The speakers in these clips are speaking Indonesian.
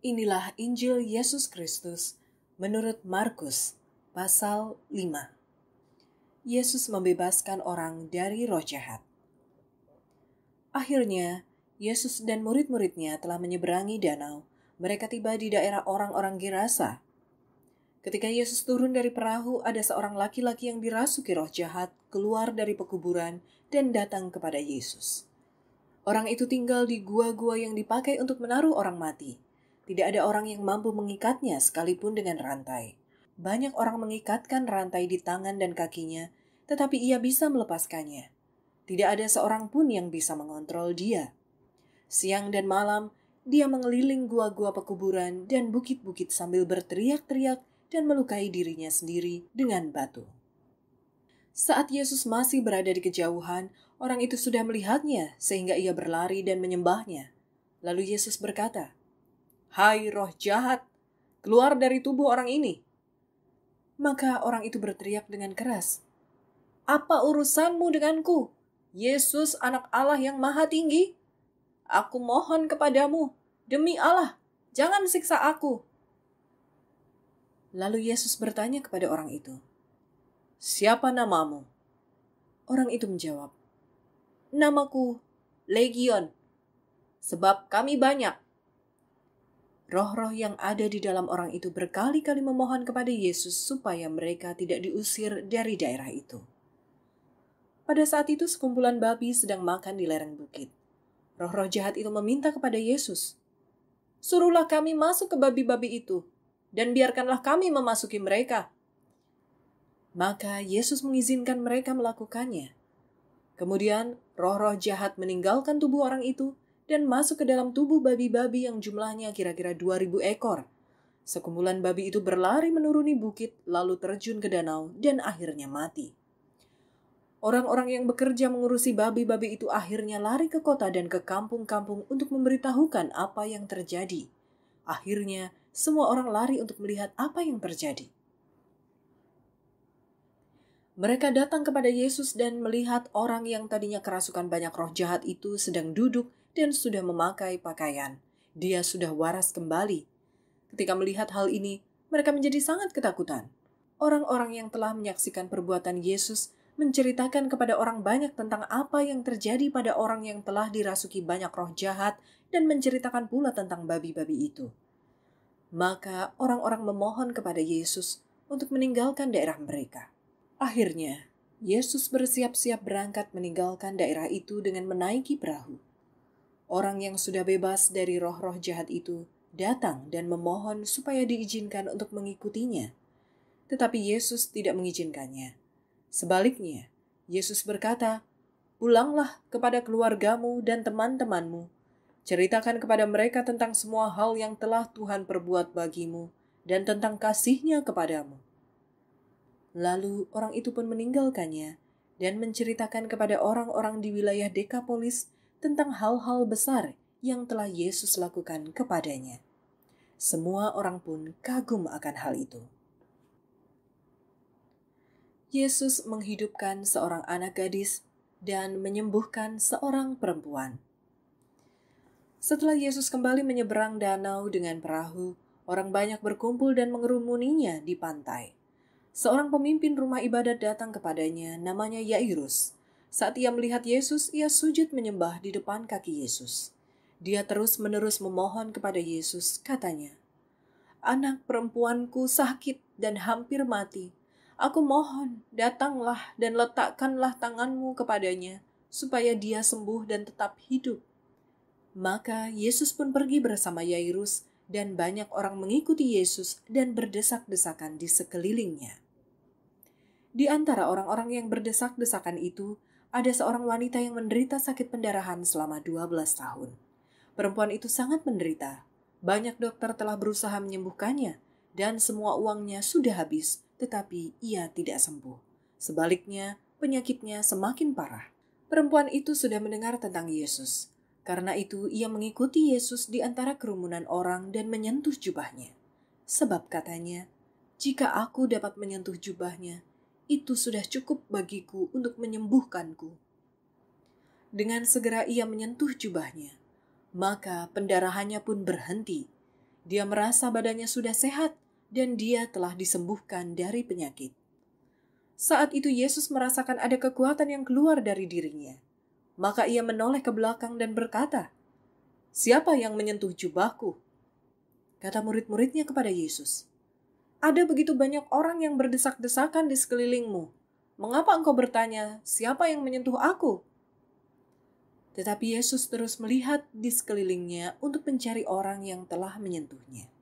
Inilah Injil Yesus Kristus menurut Markus pasal 5. Yesus membebaskan orang dari roh jahat. Akhirnya, Yesus dan murid-muridnya telah menyeberangi danau. Mereka tiba di daerah orang-orang Gerasa. Ketika Yesus turun dari perahu, ada seorang laki-laki yang dirasuki roh jahat keluar dari pekuburan dan datang kepada Yesus. Orang itu tinggal di gua-gua yang dipakai untuk menaruh orang mati tidak ada orang yang mampu mengikatnya sekalipun dengan rantai. Banyak orang mengikatkan rantai di tangan dan kakinya, tetapi ia bisa melepaskannya. Tidak ada seorang pun yang bisa mengontrol dia. Siang dan malam, dia mengeliling gua-gua pekuburan dan bukit-bukit sambil berteriak-teriak dan melukai dirinya sendiri dengan batu. Saat Yesus masih berada di kejauhan, orang itu sudah melihatnya sehingga ia berlari dan menyembahnya. Lalu Yesus berkata, Hai roh jahat, keluar dari tubuh orang ini. Maka orang itu berteriak dengan keras, Apa urusanmu denganku, Yesus anak Allah yang maha tinggi? Aku mohon kepadamu, demi Allah, jangan siksa aku. Lalu Yesus bertanya kepada orang itu, Siapa namamu? Orang itu menjawab, Namaku Legion, sebab kami banyak roh-roh yang ada di dalam orang itu berkali-kali memohon kepada Yesus supaya mereka tidak diusir dari daerah itu. Pada saat itu sekumpulan babi sedang makan di lereng bukit. Roh-roh jahat itu meminta kepada Yesus, "Suruhlah kami masuk ke babi-babi itu dan biarkanlah kami memasuki mereka." Maka Yesus mengizinkan mereka melakukannya. Kemudian roh-roh jahat meninggalkan tubuh orang itu dan masuk ke dalam tubuh babi-babi yang jumlahnya kira-kira 2000 ekor. Sekumpulan babi itu berlari menuruni bukit, lalu terjun ke danau, dan akhirnya mati. Orang-orang yang bekerja mengurusi babi-babi itu akhirnya lari ke kota dan ke kampung-kampung untuk memberitahukan apa yang terjadi. Akhirnya, semua orang lari untuk melihat apa yang terjadi. Mereka datang kepada Yesus dan melihat orang yang tadinya kerasukan banyak roh jahat itu sedang duduk dan sudah memakai pakaian. Dia sudah waras kembali. Ketika melihat hal ini, mereka menjadi sangat ketakutan. Orang-orang yang telah menyaksikan perbuatan Yesus menceritakan kepada orang banyak tentang apa yang terjadi pada orang yang telah dirasuki banyak roh jahat dan menceritakan pula tentang babi-babi itu. Maka orang-orang memohon kepada Yesus untuk meninggalkan daerah mereka. Akhirnya, Yesus bersiap-siap berangkat meninggalkan daerah itu dengan menaiki perahu. Orang yang sudah bebas dari roh-roh jahat itu datang dan memohon supaya diizinkan untuk mengikutinya. Tetapi Yesus tidak mengizinkannya. Sebaliknya, Yesus berkata, "Pulanglah kepada keluargamu dan teman-temanmu. Ceritakan kepada mereka tentang semua hal yang telah Tuhan perbuat bagimu dan tentang kasihnya kepadamu." Lalu orang itu pun meninggalkannya dan menceritakan kepada orang-orang di wilayah Dekapolis tentang hal-hal besar yang telah Yesus lakukan kepadanya. Semua orang pun kagum akan hal itu. Yesus menghidupkan seorang anak gadis dan menyembuhkan seorang perempuan. Setelah Yesus kembali menyeberang danau dengan perahu, orang banyak berkumpul dan mengerumuninya di pantai. Seorang pemimpin rumah ibadat datang kepadanya, namanya Yairus. Saat ia melihat Yesus, ia sujud menyembah di depan kaki Yesus. Dia terus-menerus memohon kepada Yesus, katanya, "Anak perempuanku sakit dan hampir mati. Aku mohon, datanglah dan letakkanlah tanganmu kepadanya, supaya dia sembuh dan tetap hidup." Maka Yesus pun pergi bersama Yairus dan banyak orang mengikuti Yesus dan berdesak-desakan di sekelilingnya. Di antara orang-orang yang berdesak-desakan itu, ada seorang wanita yang menderita sakit pendarahan selama 12 tahun. Perempuan itu sangat menderita. Banyak dokter telah berusaha menyembuhkannya dan semua uangnya sudah habis, tetapi ia tidak sembuh. Sebaliknya, penyakitnya semakin parah. Perempuan itu sudah mendengar tentang Yesus karena itu ia mengikuti Yesus di antara kerumunan orang dan menyentuh jubahnya. Sebab katanya, jika aku dapat menyentuh jubahnya, itu sudah cukup bagiku untuk menyembuhkanku. Dengan segera ia menyentuh jubahnya, maka pendarahannya pun berhenti. Dia merasa badannya sudah sehat dan dia telah disembuhkan dari penyakit. Saat itu Yesus merasakan ada kekuatan yang keluar dari dirinya maka ia menoleh ke belakang dan berkata, Siapa yang menyentuh jubahku? Kata murid-muridnya kepada Yesus, Ada begitu banyak orang yang berdesak-desakan di sekelilingmu. Mengapa engkau bertanya, siapa yang menyentuh aku? Tetapi Yesus terus melihat di sekelilingnya untuk mencari orang yang telah menyentuhnya.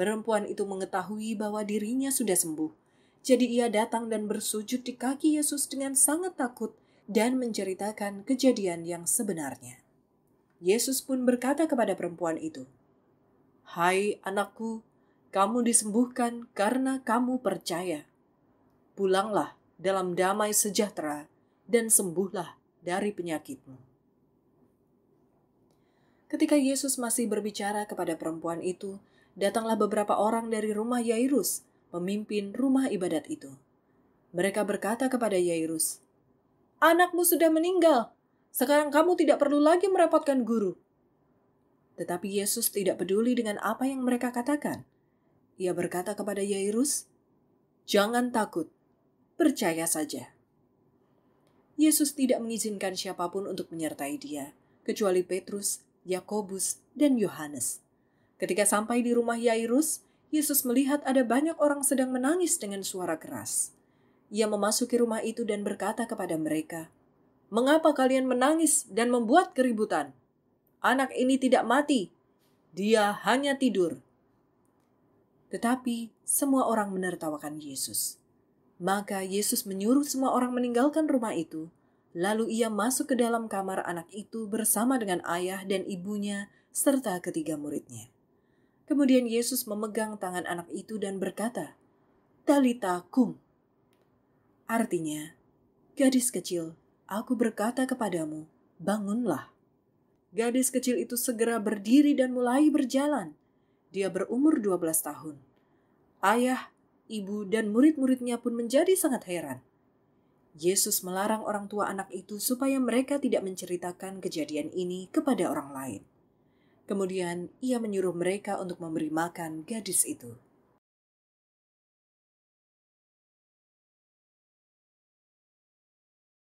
Perempuan itu mengetahui bahwa dirinya sudah sembuh, jadi ia datang dan bersujud di kaki Yesus dengan sangat takut dan menceritakan kejadian yang sebenarnya. Yesus pun berkata kepada perempuan itu, "Hai anakku, kamu disembuhkan karena kamu percaya. Pulanglah dalam damai sejahtera dan sembuhlah dari penyakitmu." Ketika Yesus masih berbicara kepada perempuan itu, datanglah beberapa orang dari rumah Yairus, pemimpin rumah ibadat itu. Mereka berkata kepada Yairus, Anakmu sudah meninggal. Sekarang kamu tidak perlu lagi merepotkan guru. Tetapi Yesus tidak peduli dengan apa yang mereka katakan. Ia berkata kepada Yairus, "Jangan takut, percaya saja." Yesus tidak mengizinkan siapapun untuk menyertai dia, kecuali Petrus, Yakobus, dan Yohanes. Ketika sampai di rumah Yairus, Yesus melihat ada banyak orang sedang menangis dengan suara keras ia memasuki rumah itu dan berkata kepada mereka, Mengapa kalian menangis dan membuat keributan? Anak ini tidak mati, dia hanya tidur. Tetapi semua orang menertawakan Yesus. Maka Yesus menyuruh semua orang meninggalkan rumah itu, lalu ia masuk ke dalam kamar anak itu bersama dengan ayah dan ibunya serta ketiga muridnya. Kemudian Yesus memegang tangan anak itu dan berkata, Talita kum, Artinya, gadis kecil, aku berkata kepadamu, bangunlah. Gadis kecil itu segera berdiri dan mulai berjalan. Dia berumur 12 tahun. Ayah, ibu, dan murid-muridnya pun menjadi sangat heran. Yesus melarang orang tua anak itu supaya mereka tidak menceritakan kejadian ini kepada orang lain. Kemudian ia menyuruh mereka untuk memberi makan gadis itu.